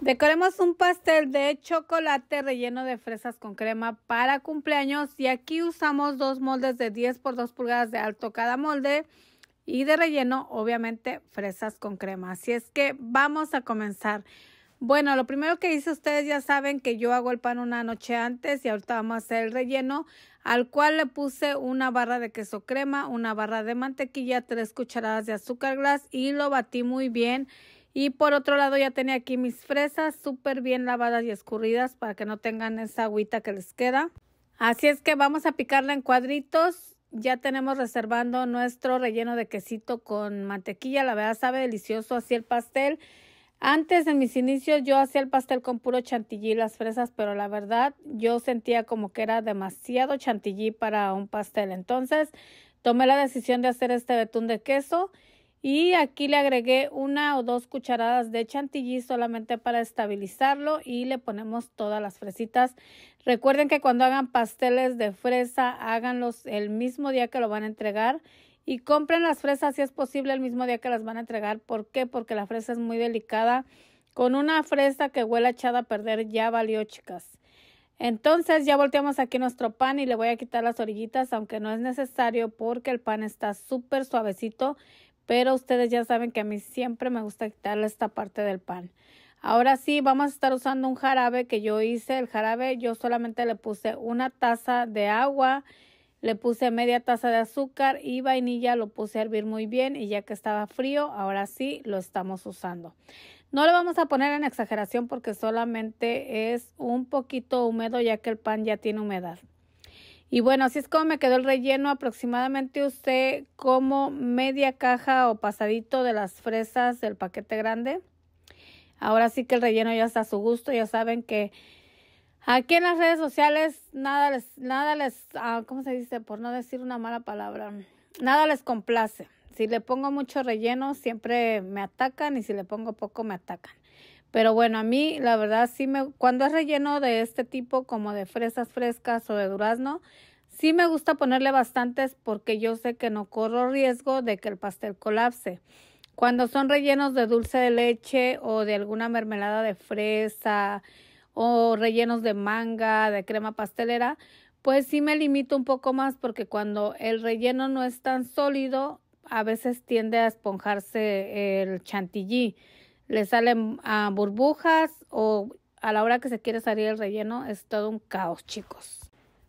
Decoremos un pastel de chocolate relleno de fresas con crema para cumpleaños y aquí usamos dos moldes de 10 por 2 pulgadas de alto cada molde y de relleno obviamente fresas con crema. Así es que vamos a comenzar. Bueno, lo primero que hice ustedes ya saben que yo hago el pan una noche antes y ahorita vamos a hacer el relleno al cual le puse una barra de queso crema, una barra de mantequilla, tres cucharadas de azúcar glass y lo batí muy bien. Y por otro lado ya tenía aquí mis fresas súper bien lavadas y escurridas para que no tengan esa agüita que les queda. Así es que vamos a picarla en cuadritos. Ya tenemos reservando nuestro relleno de quesito con mantequilla. La verdad sabe delicioso así el pastel. Antes en mis inicios yo hacía el pastel con puro chantilly y las fresas, pero la verdad yo sentía como que era demasiado chantilly para un pastel. Entonces tomé la decisión de hacer este betún de queso y aquí le agregué una o dos cucharadas de chantilly solamente para estabilizarlo y le ponemos todas las fresitas. Recuerden que cuando hagan pasteles de fresa, háganlos el mismo día que lo van a entregar y compren las fresas si es posible el mismo día que las van a entregar. ¿Por qué? Porque la fresa es muy delicada. Con una fresa que huela echada a perder ya valió, chicas. Entonces ya volteamos aquí nuestro pan y le voy a quitar las orillitas, aunque no es necesario porque el pan está súper suavecito pero ustedes ya saben que a mí siempre me gusta quitarle esta parte del pan. Ahora sí, vamos a estar usando un jarabe que yo hice. El jarabe yo solamente le puse una taza de agua, le puse media taza de azúcar y vainilla, lo puse a hervir muy bien y ya que estaba frío, ahora sí lo estamos usando. No lo vamos a poner en exageración porque solamente es un poquito húmedo ya que el pan ya tiene humedad. Y bueno, así es como me quedó el relleno. Aproximadamente usé como media caja o pasadito de las fresas del paquete grande. Ahora sí que el relleno ya está a su gusto. Ya saben que aquí en las redes sociales nada les, nada les, ah, ¿cómo se dice? Por no decir una mala palabra, nada les complace. Si le pongo mucho relleno siempre me atacan y si le pongo poco me atacan. Pero bueno, a mí la verdad sí me, cuando es relleno de este tipo como de fresas frescas o de durazno, sí me gusta ponerle bastantes porque yo sé que no corro riesgo de que el pastel colapse. Cuando son rellenos de dulce de leche o de alguna mermelada de fresa o rellenos de manga, de crema pastelera, pues sí me limito un poco más porque cuando el relleno no es tan sólido, a veces tiende a esponjarse el chantilly le salen burbujas o a la hora que se quiere salir el relleno es todo un caos, chicos.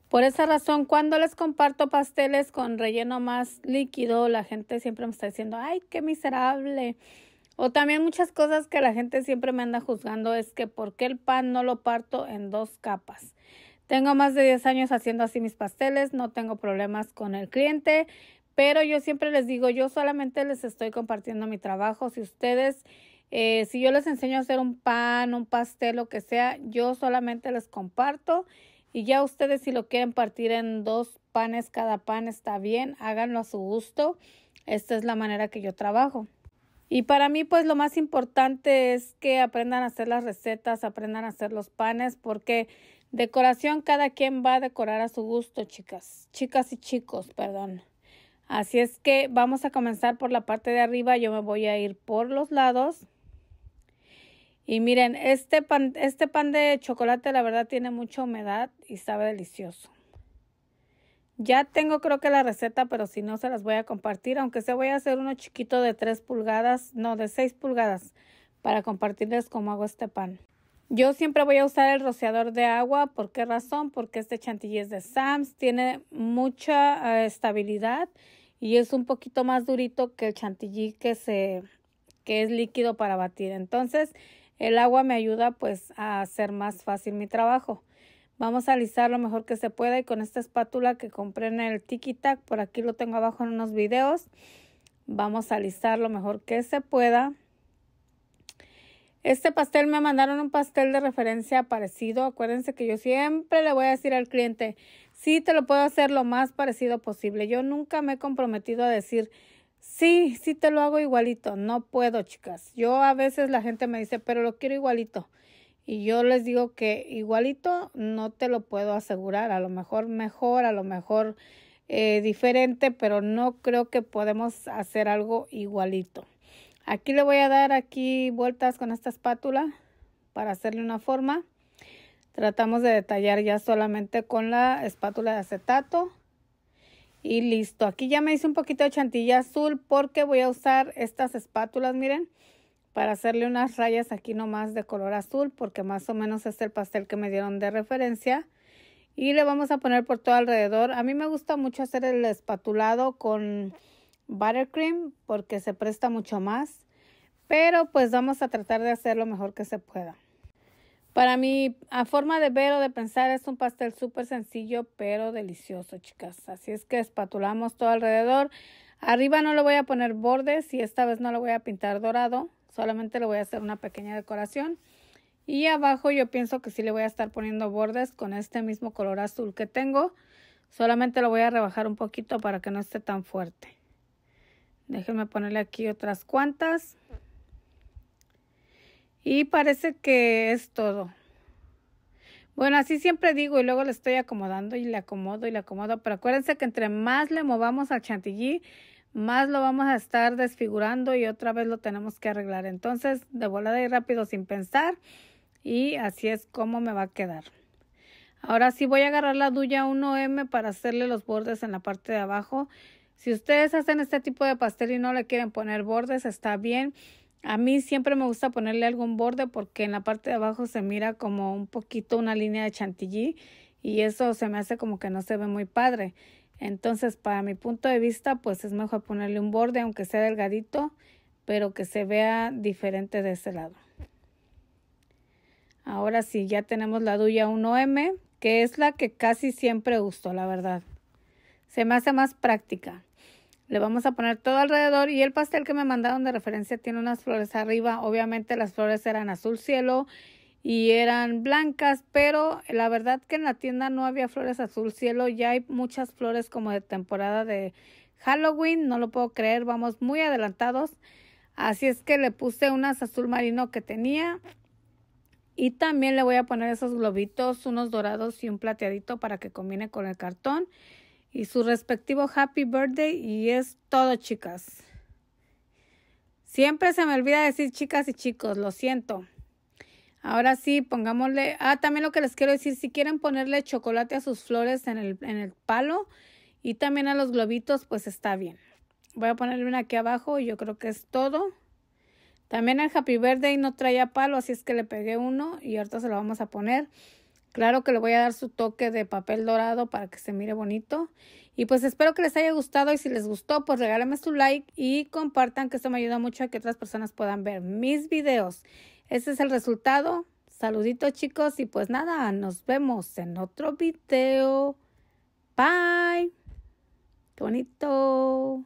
Por esa razón, cuando les comparto pasteles con relleno más líquido, la gente siempre me está diciendo, ay, qué miserable. O también muchas cosas que la gente siempre me anda juzgando es que por qué el pan no lo parto en dos capas. Tengo más de 10 años haciendo así mis pasteles, no tengo problemas con el cliente, pero yo siempre les digo, yo solamente les estoy compartiendo mi trabajo. Si ustedes eh, si yo les enseño a hacer un pan, un pastel, lo que sea, yo solamente les comparto y ya ustedes si lo quieren partir en dos panes cada pan está bien, háganlo a su gusto. Esta es la manera que yo trabajo. Y para mí pues lo más importante es que aprendan a hacer las recetas, aprendan a hacer los panes porque decoración cada quien va a decorar a su gusto, chicas, chicas y chicos, perdón. Así es que vamos a comenzar por la parte de arriba, yo me voy a ir por los lados y miren, este pan, este pan de chocolate la verdad tiene mucha humedad y sabe delicioso. Ya tengo creo que la receta, pero si no se las voy a compartir, aunque se voy a hacer uno chiquito de 3 pulgadas, no, de 6 pulgadas, para compartirles cómo hago este pan. Yo siempre voy a usar el rociador de agua, ¿por qué razón? Porque este chantilly es de Sam's, tiene mucha ah, estabilidad y es un poquito más durito que el chantilly que se que es líquido para batir. Entonces, el agua me ayuda pues a hacer más fácil mi trabajo. Vamos a alisar lo mejor que se pueda y con esta espátula que compré en el Tiki Tac, por aquí lo tengo abajo en unos videos, vamos a alisar lo mejor que se pueda. Este pastel me mandaron un pastel de referencia parecido. Acuérdense que yo siempre le voy a decir al cliente, sí, te lo puedo hacer lo más parecido posible. Yo nunca me he comprometido a decir, Sí, sí te lo hago igualito. No puedo, chicas. Yo a veces la gente me dice, pero lo quiero igualito. Y yo les digo que igualito no te lo puedo asegurar. A lo mejor mejor, a lo mejor eh, diferente, pero no creo que podemos hacer algo igualito. Aquí le voy a dar aquí vueltas con esta espátula para hacerle una forma. Tratamos de detallar ya solamente con la espátula de acetato y listo. Aquí ya me hice un poquito de chantilla azul porque voy a usar estas espátulas, miren, para hacerle unas rayas aquí nomás de color azul porque más o menos es el pastel que me dieron de referencia. Y le vamos a poner por todo alrededor. A mí me gusta mucho hacer el espatulado con buttercream porque se presta mucho más. Pero pues vamos a tratar de hacer lo mejor que se pueda. Para mí, a forma de ver o de pensar, es un pastel súper sencillo, pero delicioso, chicas. Así es que espatulamos todo alrededor. Arriba no le voy a poner bordes y esta vez no lo voy a pintar dorado. Solamente le voy a hacer una pequeña decoración. Y abajo yo pienso que sí le voy a estar poniendo bordes con este mismo color azul que tengo. Solamente lo voy a rebajar un poquito para que no esté tan fuerte. Déjenme ponerle aquí otras cuantas. Y parece que es todo. Bueno, así siempre digo y luego le estoy acomodando y le acomodo y le acomodo. Pero acuérdense que entre más le movamos al chantilly, más lo vamos a estar desfigurando y otra vez lo tenemos que arreglar. Entonces, de volada y rápido sin pensar. Y así es como me va a quedar. Ahora sí voy a agarrar la duya 1M para hacerle los bordes en la parte de abajo. Si ustedes hacen este tipo de pastel y no le quieren poner bordes, está bien. A mí siempre me gusta ponerle algún borde porque en la parte de abajo se mira como un poquito una línea de chantilly y eso se me hace como que no se ve muy padre. Entonces, para mi punto de vista, pues es mejor ponerle un borde, aunque sea delgadito, pero que se vea diferente de ese lado. Ahora sí, ya tenemos la Duya 1M, que es la que casi siempre uso, la verdad. Se me hace más práctica. Le vamos a poner todo alrededor y el pastel que me mandaron de referencia tiene unas flores arriba. Obviamente las flores eran azul cielo y eran blancas, pero la verdad que en la tienda no había flores azul cielo. Ya hay muchas flores como de temporada de Halloween, no lo puedo creer, vamos muy adelantados. Así es que le puse unas azul marino que tenía. Y también le voy a poner esos globitos, unos dorados y un plateadito para que combine con el cartón y su respectivo happy birthday y es todo chicas. Siempre se me olvida decir chicas y chicos, lo siento. Ahora sí, pongámosle. Ah, también lo que les quiero decir, si quieren ponerle chocolate a sus flores en el, en el palo y también a los globitos, pues está bien. Voy a ponerle una aquí abajo y yo creo que es todo. También el Happy Birthday no traía palo, así es que le pegué uno y ahorita se lo vamos a poner. Claro que le voy a dar su toque de papel dorado para que se mire bonito. Y pues espero que les haya gustado y si les gustó, pues regálame su like y compartan que esto me ayuda mucho a que otras personas puedan ver mis videos. Ese es el resultado. Saluditos chicos y pues nada, nos vemos en otro video. Bye. bonito.